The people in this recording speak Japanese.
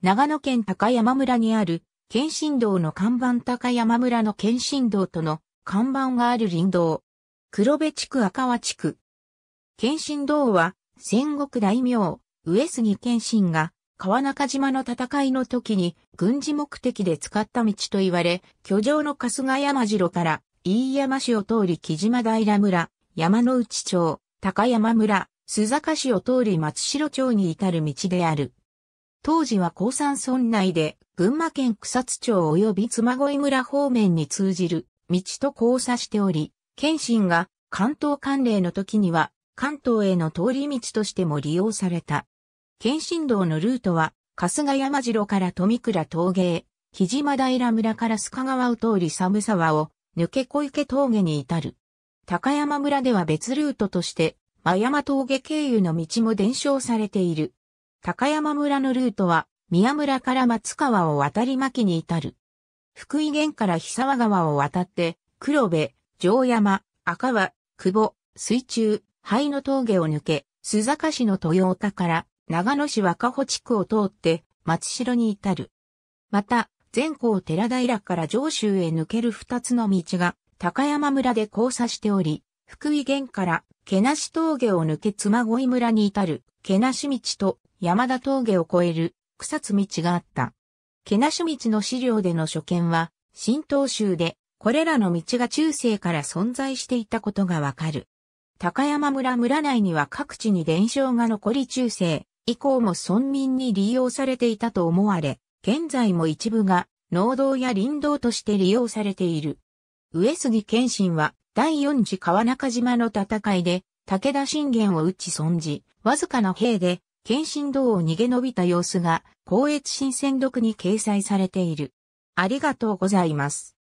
長野県高山村にある、県信道の看板高山村の県信道との看板がある林道。黒部地区赤和地区。県信道は、戦国大名、上杉謙信が、川中島の戦いの時に軍事目的で使った道と言われ、居城の春日山城から飯山市を通り木島平村、山の内町、高山村、須坂市を通り松代町に至る道である。当時は高山村内で群馬県草津町及び妻恋村方面に通じる道と交差しており、謙信が関東関連の時には関東への通り道としても利用された。謙信道のルートは、春日山城から富倉峠へ、木島平村から須賀川を通り寒沢を抜け小池峠に至る。高山村では別ルートとして、真山峠経由の道も伝承されている。高山村のルートは、宮村から松川を渡り巻きに至る。福井県から久和川を渡って、黒部、城山、赤羽、久保、水中、灰の峠を抜け、須坂市の豊岡から、長野市若穂地区を通って、松代に至る。また、全校寺平から上州へ抜ける二つの道が、高山村で交差しており、福井県から、毛なし峠を抜け妻恋村に至る、毛なし道と山田峠を越える草津道があった。毛なし道の資料での所見は、新東州で、これらの道が中世から存在していたことがわかる。高山村村内には各地に伝承が残り中世以降も村民に利用されていたと思われ、現在も一部が農道や林道として利用されている。上杉謙信は第四次川中島の戦いで武田信玄を打ち損じ、わずかな兵で剣心道を逃げ延びた様子が、光越新鮮読に掲載されている。ありがとうございます。